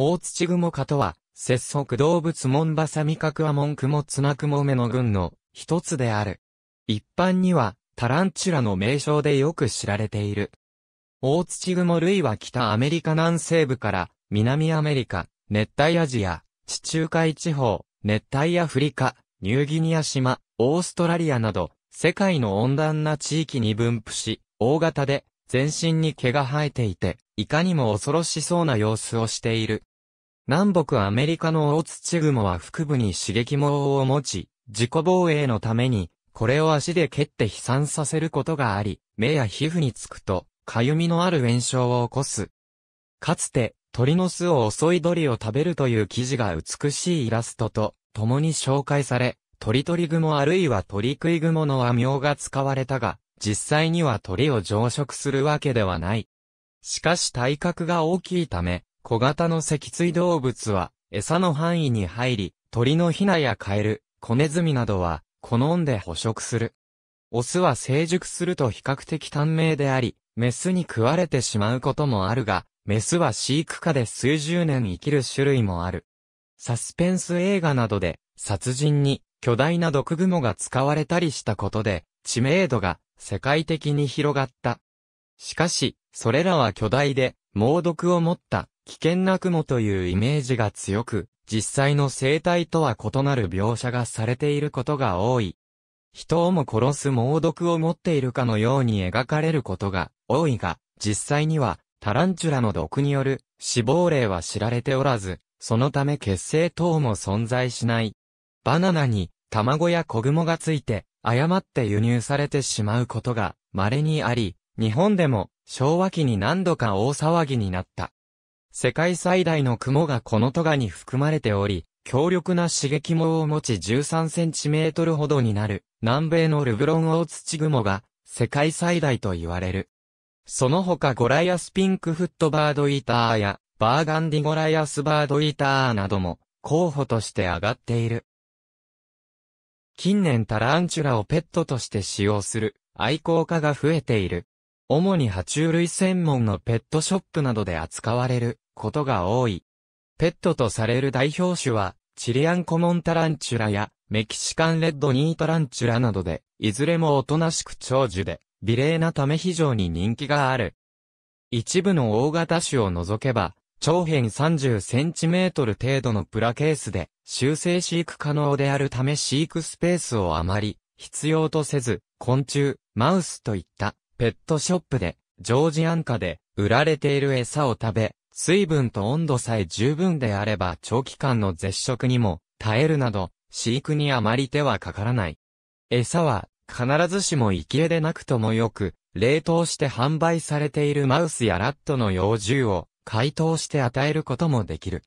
大土雲かとは、節足動物門バサミカクアモンクモツナクモメの群の一つである。一般には、タランチュラの名称でよく知られている。大土雲類は北アメリカ南西部から南アメリカ、熱帯アジア、地中海地方、熱帯アフリカ、ニューギニア島、オーストラリアなど、世界の温暖な地域に分布し、大型で、全身に毛が生えていて、いかにも恐ろしそうな様子をしている。南北アメリカの大土雲チグモは腹部に刺激網を持ち、自己防衛のために、これを足で蹴って飛散させることがあり、目や皮膚につくと、かゆみのある炎症を起こす。かつて、鳥の巣を襲い鳥を食べるという記事が美しいイラストと共に紹介され、鳥鳥雲あるいは鳥食い雲の和名が使われたが、実際には鳥を常食するわけではない。しかし体格が大きいため、小型の脊椎動物は、餌の範囲に入り、鳥のヒナやカエル、小ネズミなどは、好んで捕食する。オスは成熟すると比較的短命であり、メスに食われてしまうこともあるが、メスは飼育下で数十年生きる種類もある。サスペンス映画などで、殺人に巨大な毒蜘蛛が使われたりしたことで、知名度が世界的に広がった。しかし、それらは巨大で、猛毒を持った危険な雲というイメージが強く、実際の生態とは異なる描写がされていることが多い。人をも殺す猛毒を持っているかのように描かれることが多いが、実際にはタランチュラの毒による死亡例は知られておらず、そのため血清等も存在しない。バナナに卵や子雲がついて誤って輸入されてしまうことが稀にあり、日本でも昭和期に何度か大騒ぎになった。世界最大の雲がこのトガに含まれており、強力な刺激網を持ち13センチメートルほどになる、南米のルブロンオオツチグモが、世界最大と言われる。その他ゴライアスピンクフットバードイーターや、バーガンディゴライアスバードイーターなども、候補として挙がっている。近年タランチュラをペットとして使用する愛好家が増えている。主に爬虫類専門のペットショップなどで扱われることが多い。ペットとされる代表種は、チリアンコモンタランチュラや、メキシカンレッドニートランチュラなどで、いずれもおとなしく長寿で、美麗なため非常に人気がある。一部の大型種を除けば、長辺30センチメートル程度のプラケースで、修正飼育可能であるため飼育スペースをあまり、必要とせず、昆虫、マウスといった、ペットショップで、ジョージアンカで、売られている餌を食べ、水分と温度さえ十分であれば長期間の絶食にも耐えるなど、飼育にあまり手はかからない。餌は必ずしも生き餌でなくともよく、冷凍して販売されているマウスやラットの幼獣を解凍して与えることもできる。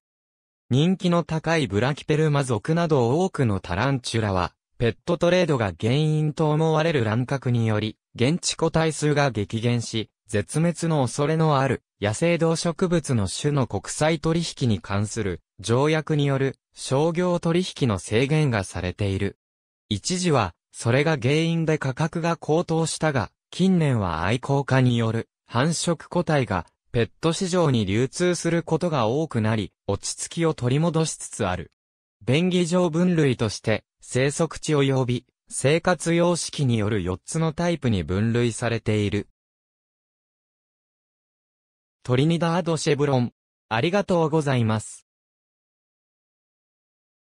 人気の高いブラキペルマ族など多くのタランチュラは、ペットトレードが原因と思われる乱獲により、現地個体数が激減し、絶滅の恐れのある野生動植物の種の国際取引に関する条約による商業取引の制限がされている。一時は、それが原因で価格が高騰したが、近年は愛好家による繁殖個体がペット市場に流通することが多くなり、落ち着きを取り戻しつつある。便宜上分類として、生息地及び生活様式による4つのタイプに分類されている。トリニダード・シェブロン。ありがとうございます。